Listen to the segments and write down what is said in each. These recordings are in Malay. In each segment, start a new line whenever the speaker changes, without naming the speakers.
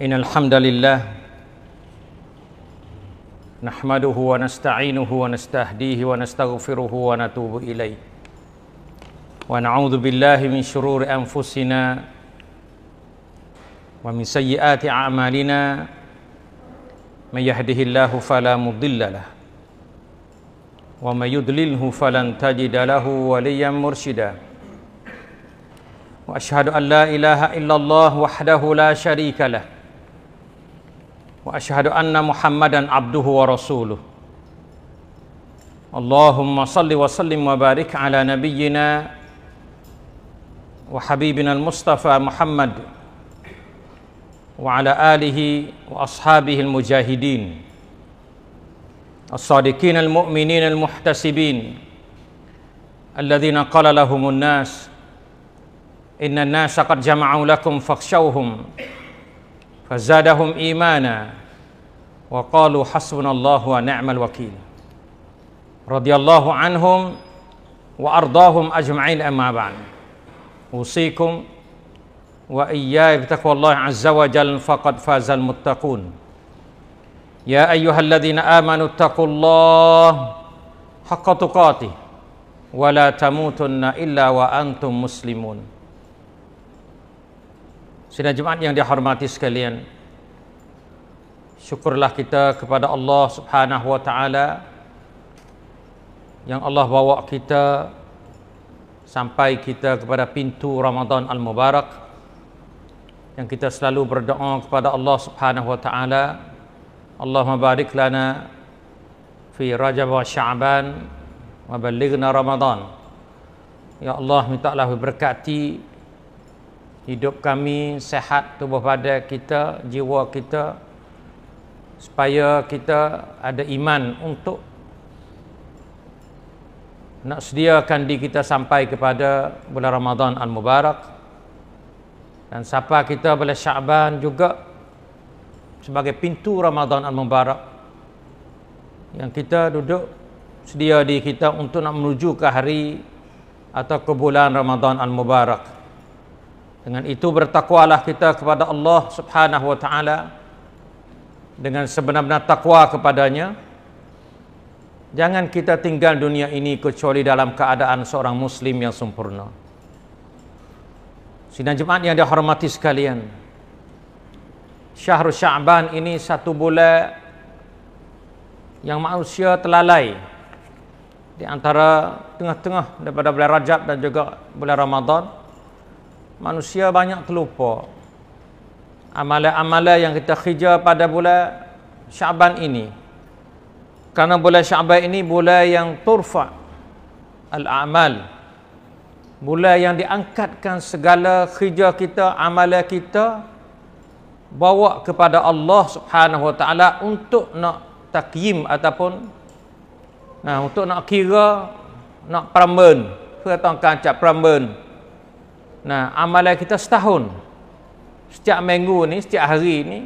إن الحمد لله نحمده ونستعينه ونستهديه ونستغفره ونتوب إليه ونعوذ بالله من شرور أنفسنا ومن سيئات أعمالنا من يهده الله فلا مضل له ومن يضلله فلن تجد له وليا مرشدا وأشهد أن لا إله إلا الله وحده لا شريك له واشهد ان محمدا عبده ورسوله اللهم صل وسلم وبارك على نبينا وحبيبنا المصطفى محمد وعلى اله واصحابه المجاهدين الصادقين المؤمنين المحتسبين الذين قال لهم الناس ان الناس قد جمعوا لكم فاخشوهم فزادهم إيمانا وقالوا حسبنا الله ونعم الوكيل رضي الله عنهم وأرضاهم أجمعين أما بعد أوصيكم وإياي بتقوى الله عز وجل فقد فاز المتقون يا أيها الذين آمنوا اتقوا الله حق تقاته ولا تموتن إلا وأنتم مسلمون Sidang jemaat yang dihormati sekalian. Syukurlah kita kepada Allah Subhanahu wa taala yang Allah bawa kita sampai kita kepada pintu Ramadan al-Mubarak yang kita selalu berdoa kepada Allah Subhanahu wa taala Allahumma barik lana fi Rajab wa Sya'ban wa ballighna Ramadan. Ya Allah, minta mintalah berkati hidup kami sehat tubuh badan kita jiwa kita supaya kita ada iman untuk nak sediakan diri kita sampai kepada bulan Ramadan Al-Mubarak dan siapa kita boleh Syaban juga sebagai pintu Ramadan Al-Mubarak yang kita duduk sedia di kita untuk nak menuju ke hari atau ke bulan Ramadan Al-Mubarak. Dengan itu bertakwalah kita kepada Allah Subhanahu wa taala dengan sebenar-benar takwa kepadanya. Jangan kita tinggal dunia ini kecuali dalam keadaan seorang muslim yang sempurna. Sidang jemaat yang dihormati sekalian. Syahrul Sya'ban ini satu bulan yang manusia terlalai di antara tengah-tengah daripada bulan Rajab dan juga bulan Ramadan manusia banyak terlupa amalan-amalan yang kita kerja pada bulan Syaban ini. Karena bulan Syaban ini bulan yang turfa al-amal. Bulan yang diangkatkan segala kerja kita, amalan kita bawa kepada Allah Subhanahu Wa Taala untuk nak takyim ataupun nah untuk nak kira nak pramen. Kita akan cakap pramen. Nah, amalan kita setahun. Setiap minggu ni, setiap hari ni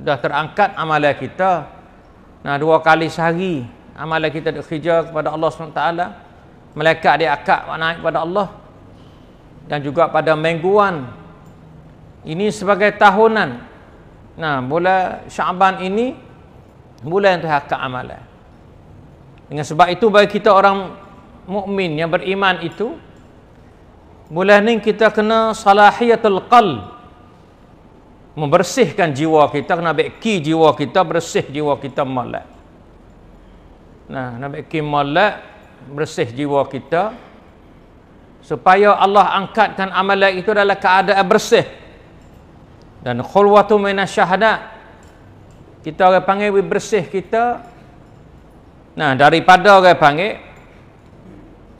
dah terangkat amalan kita. Nah, dua kali sehari amalan kita dikerja kepada Allah SWT Malaikat dia akak naik kepada Allah dan juga pada mingguan ini sebagai tahunan. Nah, bulan Syaban ini bulan yang terhakak amalan. Dengan sebab itu bagi kita orang mukmin yang beriman itu Mula ni kita kena salahiyatul qal Membersihkan jiwa kita Kena ambil key jiwa kita Bersih jiwa kita malak Nah, nak ambil key malak Bersih jiwa kita Supaya Allah angkatkan amalan itu dalam keadaan bersih Dan khulwatu minas syahadat Kita orang panggil bersih kita Nah, daripada orang panggil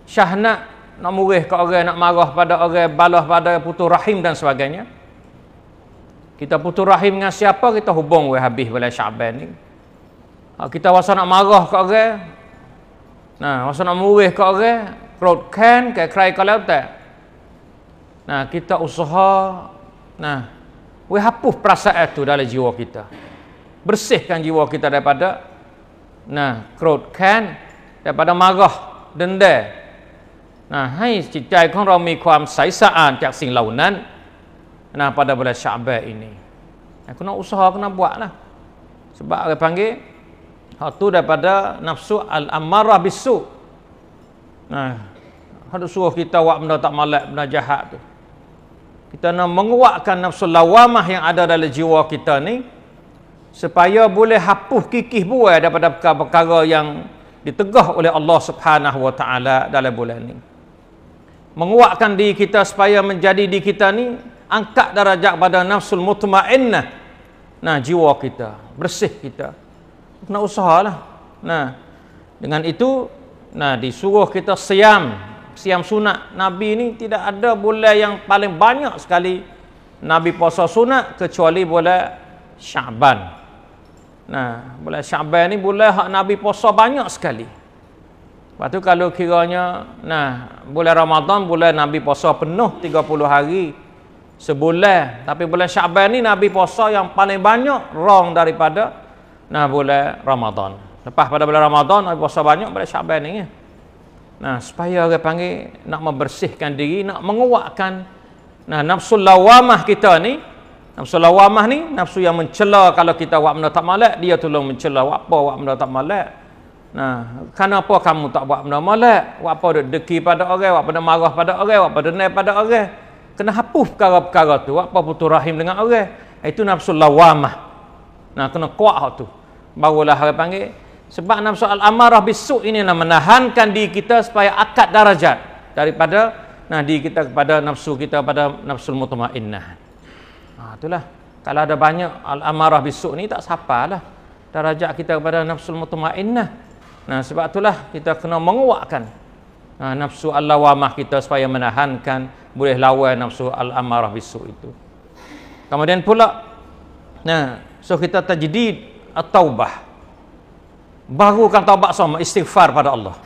Syahnat nak murih ke orang nak marah pada orang balas pada putus rahim dan sebagainya kita putus rahim dengan siapa kita hubung oleh habis bulan syaban ni ha, kita rasa nak marah ke orang nah rasa nak murih ke orang crowd can ke cry kalau tak. nah kita usaha nah we hapus perasaan itu dalam jiwa kita bersihkan jiwa kita daripada nah crowd can daripada marah dendam นะให้จิตใจของเรามีความใสสะอาดจากสิ่งเหล่านั้นนะ pada bulan Syaban ini kena usaha kena buat lah sebab orang panggil hak tu daripada nafsu al-ammarah bisu nah hendak suruh kita buat tak malak benda tu kita nak menguatkan nafsu lawamah yang ada dalam jiwa kita ni supaya boleh hapuh kikih buah daripada perkara-perkara yang ditegah oleh Allah Subhanahu wa taala dalam bulan ini menguatkan diri kita supaya menjadi diri kita ni angkat darajat pada nafsul mutmainnah nah jiwa kita bersih kita kena usahalah nah dengan itu nah disuruh kita siam siam sunat nabi ni tidak ada bulan yang paling banyak sekali nabi puasa sunat kecuali bulan Syaban nah bulan Syaban ni bulan hak nabi puasa banyak sekali Lepas tu kalau kiranya nah bulan Ramadan bulan Nabi puasa penuh 30 hari sebulan tapi bulan Syaban ni Nabi puasa yang paling banyak rong daripada nah bulan Ramadan. Lepas pada bulan Ramadan Nabi puasa banyak pada Syaban ni. Ya. Nah supaya orang panggil nak membersihkan diri, nak menguatkan nah nafsu lawamah kita ni Nafsu lawamah ni nafsu yang mencela kalau kita buat benda tak malak dia tolong mencela apa buat benda tak malak Nah, kenapa kamu tak buat benda molek? Buat apa dek deki pada orang, buat apa marah pada orang, buat apa denai pada orang? Kena hapus perkara-perkara tu, buat apa putus rahim dengan orang? Eh, itu nafsu lawamah. Nah, kena kuat hak tu. Barulah hari panggil sebab nafsu al-amarah bisu ini nak lah menahankan diri kita supaya akad darajat daripada nah diri kita kepada nafsu kita pada nafsu mutmainnah. Ha, itulah. Kalau ada banyak al-amarah bisu ni tak sapalah. Darajat kita kepada nafsu mutmainnah. Nah sebab itulah kita kena menguatkan ha, nafsu al-lawamah kita supaya menahankan boleh lawan nafsu al-amarah bisu itu. Kemudian pula nah so kita tajdid at-taubah. kan taubat sama istighfar pada Allah.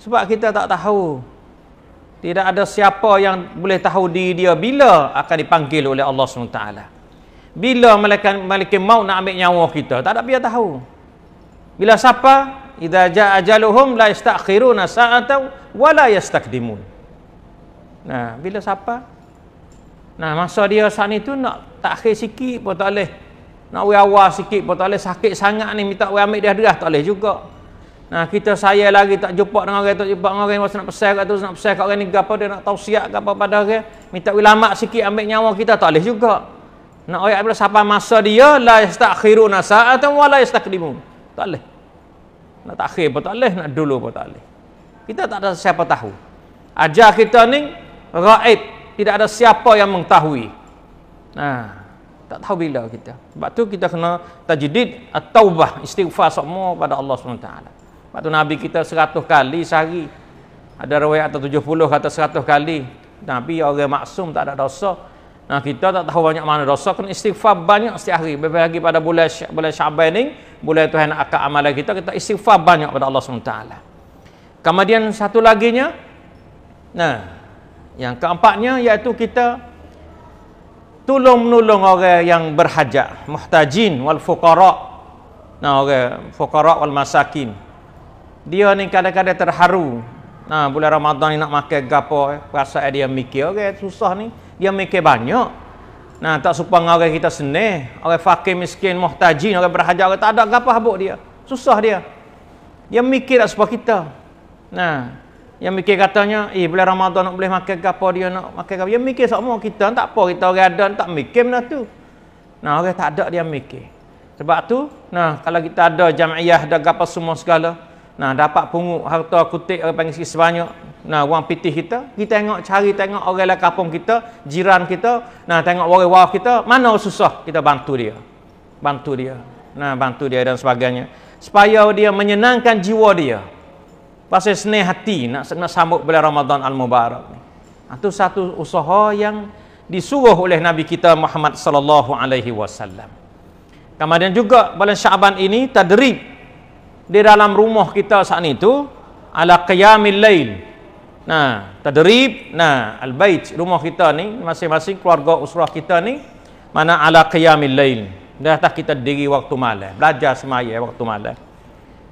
Sebab kita tak tahu tidak ada siapa yang boleh tahu di dia bila akan dipanggil oleh Allah SWT. Bila malaikat malaikat maut nak ambil nyawa kita, tak ada biar tahu. Bila siapa, idza jaa ajaluhum la yastakhiruna sa'atan wa la yastaqdimun. Nah, bila siapa? Nah, masa dia saat ni tu nak takhir sikit pun tak boleh. Nak wei awal sikit pun tak boleh. Sakit sangat ni minta wei ambil dia derah tak boleh juga. Nah, kita saya lagi tak jumpa dengan orang tak jumpa dengan orang masa nak pesan kat tu nak pesan kat orang ni apa dia nak tausiah apa pada orang minta ulama sikit ambil nyawa kita tak boleh juga. Nak ayat bila siapa masa dia la yastakhiruna sa'atan wa la yastaqdimun. Tak boleh. Nak takhir pun tak boleh, nak dulu pun tak boleh. Kita tak ada siapa tahu. Ajar kita ni, raib. Tidak ada siapa yang mengetahui. Nah, tak tahu bila kita. Sebab tu kita kena tajdid, atau taubah istighfar semua pada Allah SWT. Sebab tu Nabi kita seratus kali sehari. Ada riwayat atau tujuh puluh kata seratus kali. Nabi orang maksum tak ada dosa. Nah kita tak tahu banyak mana dosa kan istighfar banyak setiap hari. Lebih lagi pada bulan bulan Syaban ni, bulan Tuhan nak akan amalan kita kita istighfar banyak kepada Allah SWT Kemudian satu lagi nya nah yang keempatnya iaitu kita tolong menolong orang yang berhajat, muhtajin wal fuqara. Nah orang fuqara wal masakin. Dia ni kadang-kadang terharu. Nah bulan Ramadan ni nak makan gapo, eh, rasa dia mikir orang okay, susah ni dia ya, mikir banyak nah tak supang orang kita senih orang fakir miskin muhtajin orang berhajar orang tak ada apa-apa buk dia susah dia dia ya, mikir tak supang kita nah dia ya, mikir katanya, eh bila Ramadan nak boleh makan gapo dia nak makan gapo. Dia mikir semua kita tak apa kita orang ada tak mikir benda tu. Nah orang tak ada dia mikir. Sebab tu, nah kalau kita ada jamiah ada gapo semua segala, nah dapat pungut harta kutip orang panggil sebanyak, nah orang pitih kita kita tengok cari tengok orang lah kampung kita jiran kita nah tengok orang waraf kita mana susah kita bantu dia bantu dia nah bantu dia dan sebagainya supaya dia menyenangkan jiwa dia pasal seni hati nak, nak sambut bulan Ramadan Al-Mubarak ni. itu satu usaha yang disuruh oleh Nabi kita Muhammad sallallahu alaihi wasallam. Kemudian juga bulan Syaban ini tadrib di dalam rumah kita saat itu ala qiyamil lail Nah, tadrib, nah al-bait rumah kita ni masing-masing keluarga usrah kita ni mana ala qiyamil lail. Dah tak kita diri waktu malam, belajar semaya waktu malam.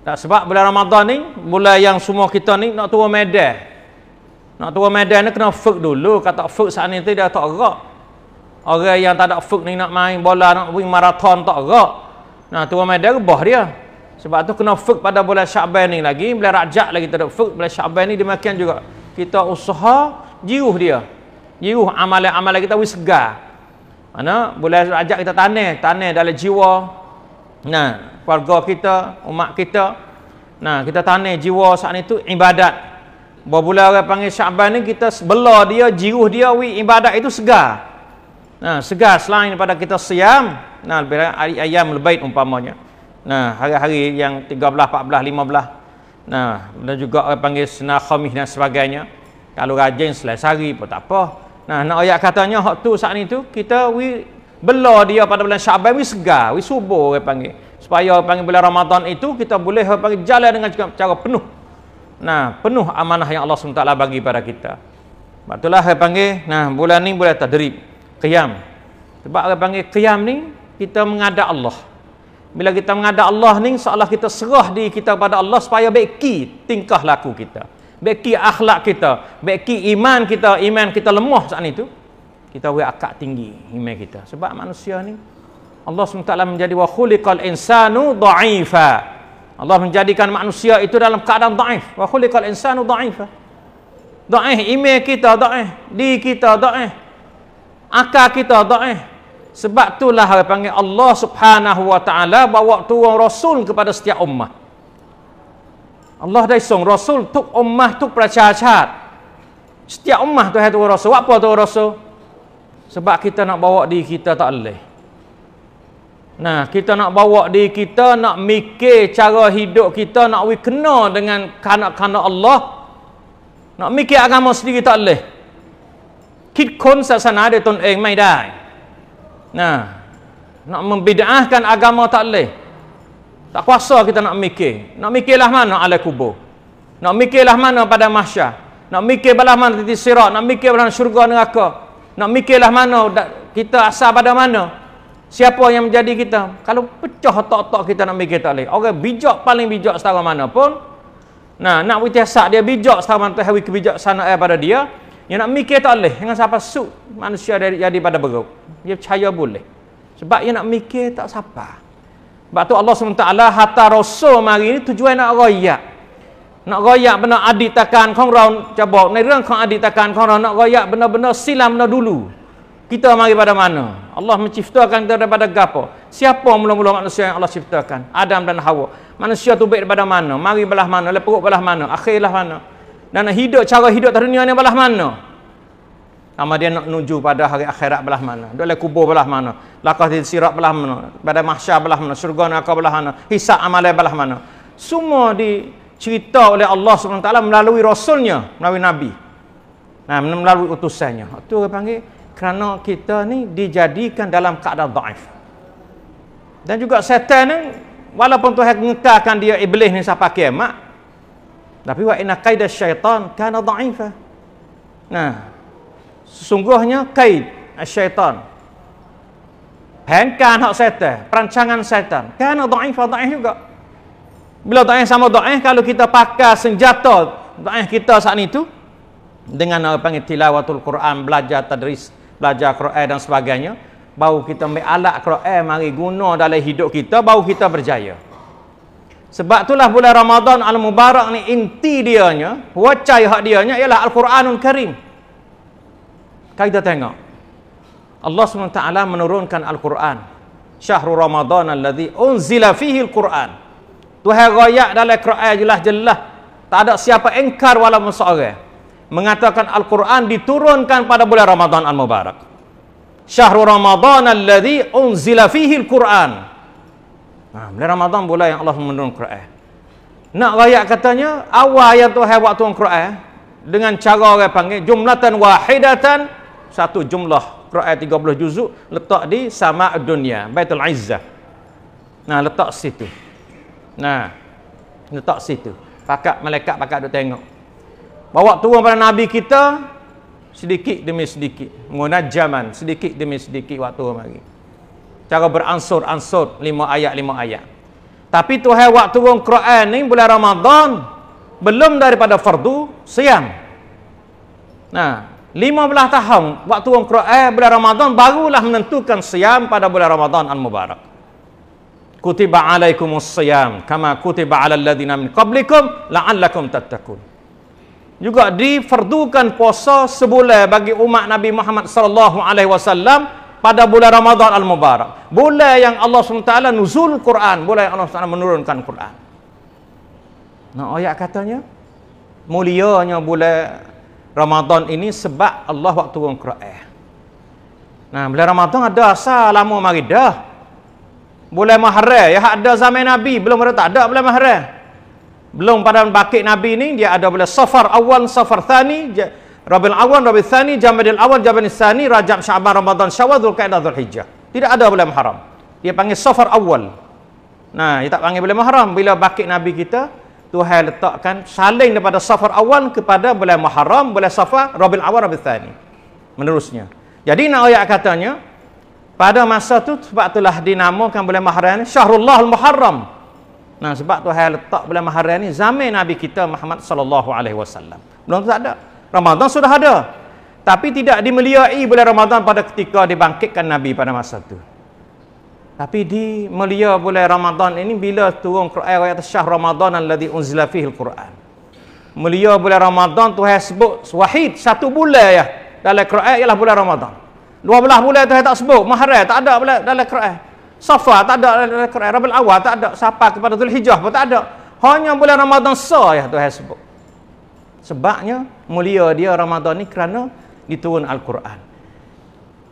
Tak sebab bulan Ramadan ni mulai yang semua kita ni nak tua medan. Nak tua medan ni kena fuk dulu, kata fuk saat ni tu dah tak gerak. Orang yang tak ada fuk ni nak main bola, nak main maraton tak gerak. Nah, tua medan rebah dia. Sebab tu kena fuk pada bulan Syaban ni lagi, bulan Rajab lagi tak ada fuk, bulan Syaban ni demikian juga kita usaha jiruh dia jiruh amalan-amalan kita wis segar mana boleh ajak kita tanam tanam dalam jiwa nah keluarga kita umat kita nah kita tanam jiwa saat itu ibadat berbulan orang panggil Syaban ni kita bela dia jiruh dia wi ibadat itu segar nah segar selain daripada kita siam nah hari ayam lebih umpamanya nah hari-hari yang 13 14 15 Nah, benda juga orang panggil senar khamih dan sebagainya. Kalau rajin selesai pun tak apa. Nah, nak ayat katanya hak tu saat itu kita we bela dia pada bulan Syaban we segar, we subuh orang panggil. Supaya orang panggil bulan Ramadan itu kita boleh orang panggil jalan dengan cara, cara penuh. Nah, penuh amanah yang Allah SWT bagi pada kita. Sebab itulah orang panggil nah bulan ni bulan tadrib, qiyam. Sebab orang panggil qiyam ni kita mengada Allah. Bila kita mengada Allah ni seolah kita serah diri kita kepada Allah supaya beki tingkah laku kita. Beki akhlak kita, beki iman kita, iman kita lemah saat itu. Kita buat akak tinggi iman kita. Sebab manusia ni Allah SWT menjadi wa khuliqal insanu dha'ifa. Allah menjadikan manusia itu dalam keadaan dhaif. Wa khuliqal insanu dha'ifa. Dhaif iman kita, dhaif di kita, dhaif akal kita, dhaif sebab itulah orang panggil Allah subhanahu wa ta'ala bawa tuan Rasul kepada setiap ummah. Allah dah isong Rasul tuk ummah tuk percacat. Setiap ummah tu hai tuan Rasul. Apa tuan Rasul? Sebab kita nak bawa diri kita tak boleh. Nah, kita nak bawa diri kita, nak mikir cara hidup kita, nak kena dengan kanak-kanak Allah. Nak mikir agama sendiri tak boleh. Kit kon sasana dia tuan eh, main Nah, nak membidaahkan agama tak leh. Tak kuasa kita nak mikir. Nak mikirlah mana ala kubur. Nak mikirlah mana pada mahsyar. Nak mikir belah mana titik sirat. Nak mikir belah syurga neraka. Nak mikirlah mana kita asal pada mana. Siapa yang menjadi kita. Kalau pecah otak-otak kita nak mikir tak boleh. Orang bijak paling bijak setara mana pun. Nah, nak berhiasat dia bijak setara mana. Tuhan kebijak sana eh, pada dia. Dia nak mikir tak boleh dengan siapa suk manusia dari jadi pada beruk. Dia percaya boleh. Sebab dia nak mikir tak siapa. Sebab tu Allah SWT hantar Rasul mari ni tujuan nak royak. Nak royak benda adik takkan kong raun. Cabok, ni orang kong adik takkan kong raun. Nak royak benda-benda silam benda dulu. Kita mari pada mana? Allah menciptakan kita daripada gapo? Siapa mula-mula manusia yang Allah ciptakan? Adam dan Hawa. Manusia tu baik daripada mana? Mari belah mana? Lepuk belah mana? Akhirlah mana? dan nak hidup cara hidup tak dunia ni belah mana sama dia nak menuju pada hari akhirat belah mana dalam kubur belah mana lakas di sirat belah mana pada mahsyar belah mana syurga nak kau belah mana hisab amalan belah mana semua dicerita oleh Allah SWT melalui rasulnya melalui nabi nah melalui utusannya itu orang panggil kerana kita ni dijadikan dalam keadaan daif dan juga setan ni walaupun Tuhan mengekalkan dia iblis ni sampai kiamat tapi wa inna qaida syaitan kana dha'ifa. Nah. Sesungguhnya kaid syaitan. Pengkan hak setan, perancangan setan. Kana dha'ifa dha'if juga. Bila dha'if sama dha'if kalau kita pakai senjata dha'if kita saat tu dengan apa panggil tilawatul Quran, belajar tadris, belajar Quran dan sebagainya, baru kita ambil alat Quran mari guna dalam hidup kita, baru kita berjaya. Sebab itulah bulan Ramadan Al-Mubarak ni inti dianya, wacai hak dianya ialah Al-Quranul Karim. Kalau kita tengok, Allah SWT menurunkan Al-Quran. Syahrul Ramadan al-Ladhi unzila fihi Al-Quran. Tuhan rakyat dalam Quran jelas-jelas. Tak ada siapa engkar walaupun seorang. Mengatakan Al-Quran diturunkan pada bulan Ramadan Al-Mubarak. Syahrul Ramadan al-Ladhi unzila fihi Al-Quran. Al-Quran. Ha, bulan Ramadan bulan yang Allah menurunkan Quran. Nak rakyat katanya, awal yang Tuhan buat turun Quran dengan cara orang panggil jumlatan wahidatan satu jumlah Quran 30 juzuk letak di sama dunia Baitul Izzah. Nah letak situ. Nah letak situ. Pakak malaikat pakak duk tengok. Bawa turun pada nabi kita sedikit demi sedikit. mengenai zaman sedikit demi sedikit waktu mari. Cara beransur-ansur lima ayat-lima ayat. Tapi Tuhan waktu turun Quran ni bulan Ramadan belum daripada fardu siam. Nah, lima belah tahun waktu turun Quran bulan Ramadan barulah menentukan siam pada bulan Ramadan al-Mubarak. Kutiba alaikumus siyam kama kutiba alal ladina min qablikum la'allakum tattaqun. Juga difardukan puasa sebulan bagi umat Nabi Muhammad sallallahu alaihi wasallam pada bulan Ramadhan Al-Mubarak. Bulan yang Allah SWT nuzul Quran. Bulan yang Allah SWT menurunkan Quran. Nah, ayat katanya, mulianya bulan Ramadhan ini sebab Allah waktu turun Quran. Nah, bulan Ramadhan ada asal lama mari dah. Bulan Maharaj, ya ada zaman Nabi, belum ada tak ada bulan Maharaj. Belum pada bakit Nabi ini dia ada bulan Safar awal, Safar Thani, dia, Rabiul Awal, Rabiul Thani, Jamadil Awal, Jamadil Thani, Rajab, Syaban, Ramadan, Syawal, Dhul Qaedah, Dhul Hijjah. Tidak ada bulan Muharram. Dia panggil Safar Awal. Nah, dia tak panggil bulan Muharram. Bila bakit Nabi kita, Tuhan letakkan saling daripada Safar Awal kepada bulan Muharram, bulan Safar, Rabiul Awal, Rabiul Thani. Menerusnya. Jadi, nak ayat katanya, pada masa tu sebab itulah dinamakan bulan Muharram ni Syahrullah Al-Muharram. Nah, sebab Tuhan letak bulan Muharram ini zaman Nabi kita Muhammad sallallahu alaihi wasallam. Belum tu tak ada. Ramadan sudah ada. Tapi tidak dimeliai bulan Ramadan pada ketika dibangkitkan Nabi pada masa itu. Tapi di melia bulan Ramadan ini bila turun Quran eh, ayat syah Ramadan alladhi unzila fihi al-Quran. Melia bulan Ramadan Tuhan sebut wahid satu bulan ya. Dalam Quran ialah bulan Ramadan. 12 bulan Tuhan tak sebut, Muharram tak ada bulan dalam Quran. Safa tak ada dalam Quran, Rabiul Awal tak ada, Safar kepada Zulhijah pun tak ada. Hanya bulan Ramadan sah ya Tuhan sebut. Sebabnya mulia dia Ramadan ni kerana diturun Al-Quran.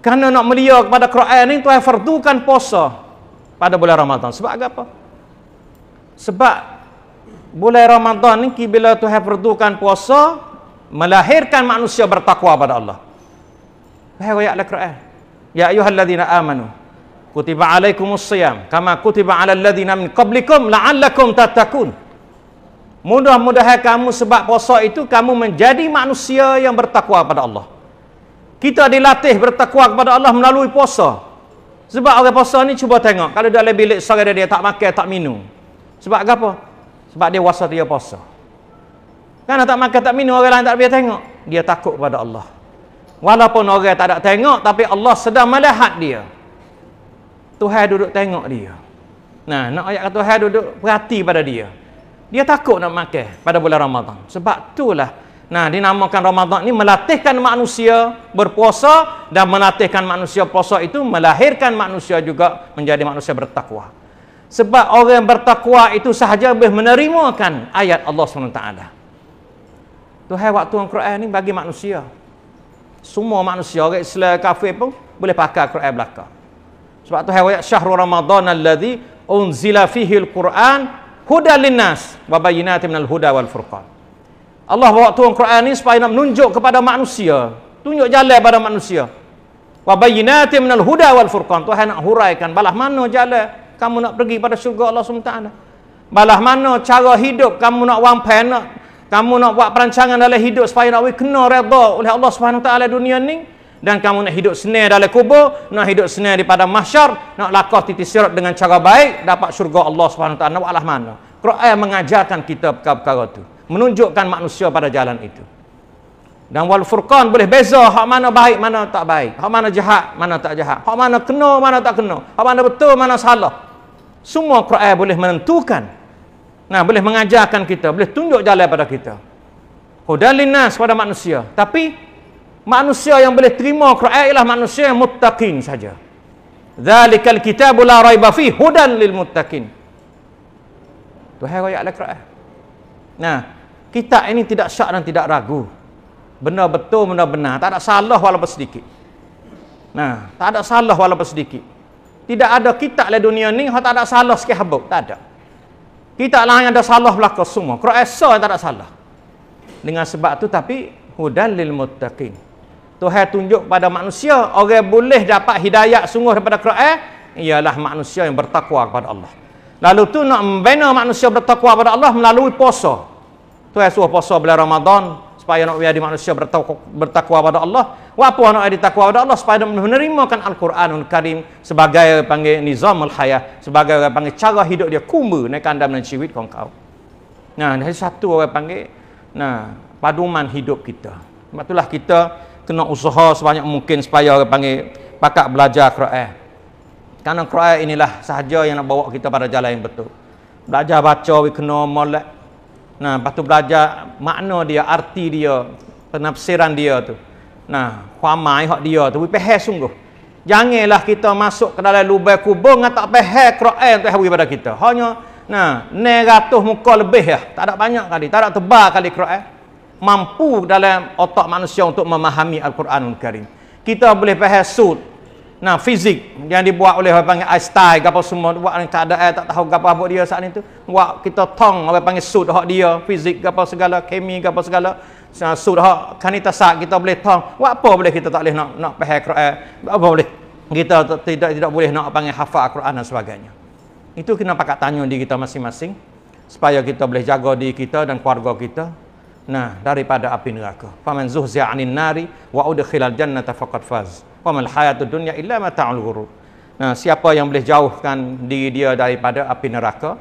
Kerana nak mulia kepada Quran ni tuai fardukan puasa pada bulan Ramadan. Sebab apa? Sebab bulan Ramadan ni bila Tuhan fardukan puasa melahirkan manusia bertakwa pada Allah. Wahai ayat Al-Quran. Ya ayyuhalladzina amanu kutiba alaikumus siyam kama kutiba alal ladzina min qablikum la'allakum tattaqun. Mudah-mudahan kamu sebab puasa itu kamu menjadi manusia yang bertakwa kepada Allah. Kita dilatih bertakwa kepada Allah melalui puasa. Sebab orang puasa ni cuba tengok kalau dalam bilik sore dia, dia tak makan, tak minum. Sebab apa? Sebab dia puasa dia puasa. Kan tak makan, tak minum orang lain tak biar tengok. Dia takut kepada Allah. Walaupun orang tak ada tengok tapi Allah sedang melihat dia. Tuhan duduk tengok dia. Nah, nak ayat kata Tuhan duduk perhati pada dia dia takut nak makan pada bulan Ramadan. Sebab itulah nah dinamakan Ramadan ni melatihkan manusia berpuasa dan melatihkan manusia puasa itu melahirkan manusia juga menjadi manusia bertakwa. Sebab orang yang bertakwa itu sahaja boleh menerimakan ayat Allah SWT. hari waktu Al-Quran ni bagi manusia. Semua manusia, orang Islam, kafir pun boleh pakai quran belakang. Sebab tu hewayat syahrul Ramadan alladhi unzila fihi Al-Quran huda linnas wa bayyinati minal huda wal furqan. Allah bawa tuan Quran ni supaya nak menunjuk kepada manusia, tunjuk jalan kepada manusia. Wa bayyinati minal huda wal furqan. Tuhan nak huraikan balah mana jalan kamu nak pergi pada syurga Allah SWT Balah mana cara hidup kamu nak wang penak, kamu nak buat perancangan dalam hidup supaya nak kena redha oleh Allah Subhanahu taala dunia ni dan kamu nak hidup senar dalam kubur nak hidup senar daripada padang mahsyar nak lakah titik sirat dengan cara baik dapat syurga Allah SWT wa'alah mana Quran mengajarkan kita perkara-perkara itu menunjukkan manusia pada jalan itu dan wal furqan boleh beza hak mana baik mana tak baik hak mana jahat mana tak jahat hak mana kena mana tak kena hak mana betul mana salah semua Quran boleh menentukan nah boleh mengajarkan kita boleh tunjuk jalan pada kita hudalinnas kepada manusia tapi manusia yang boleh terima Quran ialah manusia yang muttaqin saja. Zalikal kitabu la raiba fi hudan lil muttaqin. Tuhan royak al lah Quran. Nah, kitab ini tidak syak dan tidak ragu. Benar betul, benar benar, tak ada salah walaupun sedikit. Nah, tak ada salah walaupun sedikit. Tidak ada kitab di dunia ni yang tak ada salah sikit habuk, tak ada. Kitab lah yang ada salah belaka semua. Quran esa yang tak ada salah. Dengan sebab tu tapi hudan lil muttaqin. Tuhan tunjuk kepada manusia orang boleh dapat hidayah sungguh daripada Quran ialah manusia yang bertakwa kepada Allah. Lalu tu nak membina manusia bertakwa kepada Allah melalui puasa. Tuhan suruh puasa bulan Ramadan supaya nak jadi manusia bertakwa, bertakwa pada Allah. Apa nak jadi takwa kepada Allah supaya dia menerimakan Al-Quranul Karim sebagai panggil nizamul hayah, sebagai panggil cara hidup dia kumbu naik anda dan ciwit kau kau. Nah, ini satu orang panggil nah paduman hidup kita. Sebab itulah kita kena usaha sebanyak mungkin supaya orang panggil pakat belajar Quran. Karena Quran inilah sahaja yang nak bawa kita pada jalan yang betul. Belajar baca we kena molek. Nah, patu belajar makna dia, arti dia, penafsiran dia tu. Nah, khamai hak dia tu we pehe sungguh. Janganlah kita masuk ke dalam lubai kubur dengan tak pehe Quran tu hawi pada kita. Hanya nah, 900 muka lebih ya. Tak ada banyak kali, tak ada tebal kali Quran mampu dalam otak manusia untuk memahami Al-Quranul Karim. Kita boleh faham sud. Nah, fizik yang dibuat oleh orang panggil Einstein, apa semua buat orang tak ada air, eh, tak tahu apa buat dia saat itu. Buat kita tong orang panggil sud hak dia, fizik apa segala, kimia apa segala. Nah, sud hak kanita sak kita boleh tong. Buat apa boleh kita tak boleh nak nak faham Quran? Apa boleh? Kita tidak tidak boleh nak panggil hafal Al-Quran dan sebagainya. Itu kena pakat tanya diri kita masing-masing supaya kita boleh jaga diri kita dan keluarga kita nah daripada api neraka faman zuhzi anin nari wa udkhilal jannata faqad faz wa mal hayatud dunya illa mata'ul ghurur nah siapa yang boleh jauhkan diri dia daripada api neraka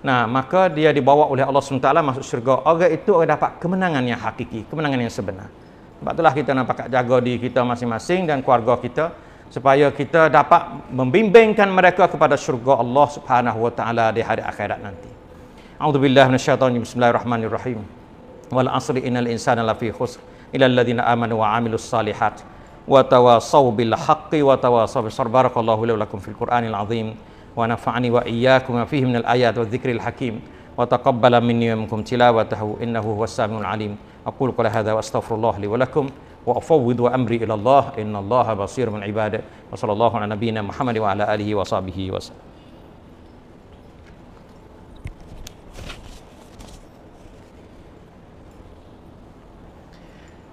nah maka dia dibawa oleh Allah SWT masuk syurga orang itu orang dapat kemenangan yang hakiki kemenangan yang sebenar sebab itulah kita nampak jaga di kita masing-masing dan keluarga kita supaya kita dapat membimbingkan mereka kepada syurga Allah Subhanahu wa taala di hari akhirat nanti. A'udzubillahi minasyaitonir rajim. Bismillahirrahmanirrahim. wal asri innal insana lafi khusr ila alladhina amanu wa 'amilus salihat wa tawasaw bil haqqi wa tawasaw bis sabr barakallahu li lakum fil qur'anil 'azim wa nafa'ani wa iyyakum fihi minal ayat wa dhikril hakim wa taqabbala minni wa minkum tilawatahu innahu huwas samiul 'alim aqulu qala hadha wa astaghfirullah li wa lakum wa amri ila allah innallaha basirun الله بصير من عباده وصلى الله على نبينا محمد وعلى آله وصحبه وسلم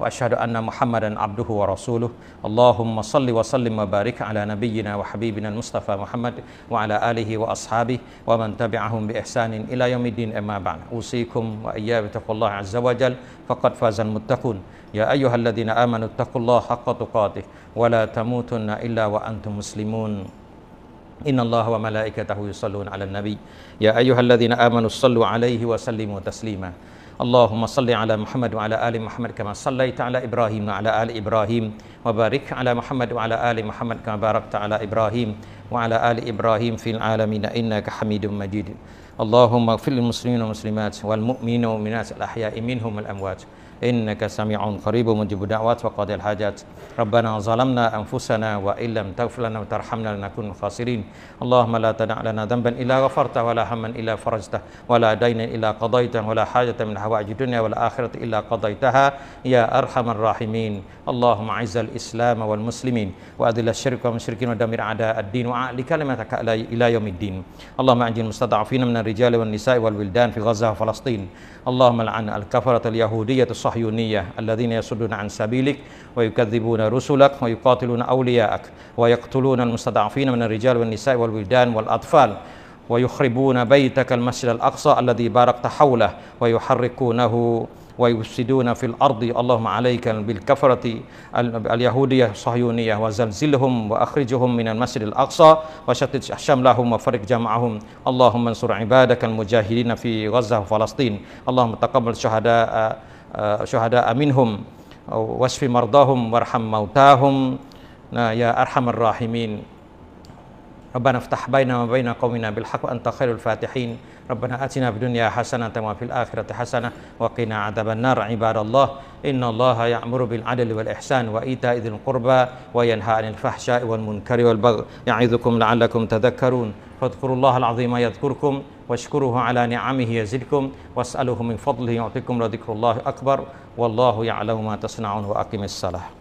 واشهد ان محمدا عبده ورسوله اللهم صل وسلم وبارك على نبينا وحبيبنا المصطفى محمد وعلى اله واصحابه ومن تبعهم باحسان الى يوم الدين اما بعد اوصيكم وإياه بتقوى الله عز وجل فقد فاز المتقون يا ايها الذين امنوا اتقوا الله حق تقاته ولا تموتن الا وانتم مسلمون إن الله وملائكته يصلون على النبي يا أيها الذين آمنوا صلوا عليه وسلموا تسليما اللهم صل على محمد وعلى آل محمد كما صليت على إبراهيم وعلى آل إبراهيم وبارك على محمد وعلى آل محمد كما باركت على إبراهيم وعلى آل إبراهيم في العالمين إنك حميد مجيد اللهم اغفر للمسلمين والمسلمات والمؤمنين والمؤمنات الأحياء منهم والأموات إنك سميع قريب مجيب دعوات وقاضي الحاجات ربنا ظلمنا أنفسنا وإن لم تغفر لنا وترحمنا لنكون خاسرين اللهم لا تدع لنا ذنبا إلا غفرته ولا هما إلا فرجته ولا دينا إلا قضيته ولا حاجة من حوائج الدنيا والآخرة إلا قضيتها يا أرحم الراحمين اللهم أعز الإسلام والمسلمين وأذل الشرك والمشركين ودمر أعداء الدين وأعل كلمتك إلى يوم الدين اللهم أعجل المستضعفين من الرجال والنساء والولدان في غزة وفلسطين اللهم لعن الكفرة اليهودية الصحيحة الصهيونية الذين يصدون عن سبيلك ويكذبون رسلك ويقاتلون أولياءك ويقتلون المستضعفين من الرجال والنساء والولدان والأطفال ويخربون بيتك المسجد الأقصى الذي باركت حوله ويحركونه ويفسدون في الأرض اللهم عليك بالكفرة اليهودية الصهيونية وزلزلهم وأخرجهم من المسجد الأقصى وشتت شملهم وفرق جمعهم اللهم انصر عبادك المجاهدين في غزة وفلسطين اللهم تقبل شهداء آه، شهداء منهم واشف مرضاهم وارحم موتاهم يا أرحم الراحمين ربنا افتح بيننا وبين قومنا بالحق وأنت خير الفاتحين ربنا آتنا في الدنيا حسنة وفي الآخرة حسنة وقنا عذاب النار عباد الله إن الله يأمر بالعدل والإحسان وإيتاء ذي القربى وينهى عن الفحشاء والمنكر والبغي يعظكم لعلكم تذكرون فاذكروا الله العظيم يذكركم واشكره على نعمه يزدكم واسأله من فضله يعطيكم لذكر الله أكبر والله يعلم ما تصنعون وأقم الصلاة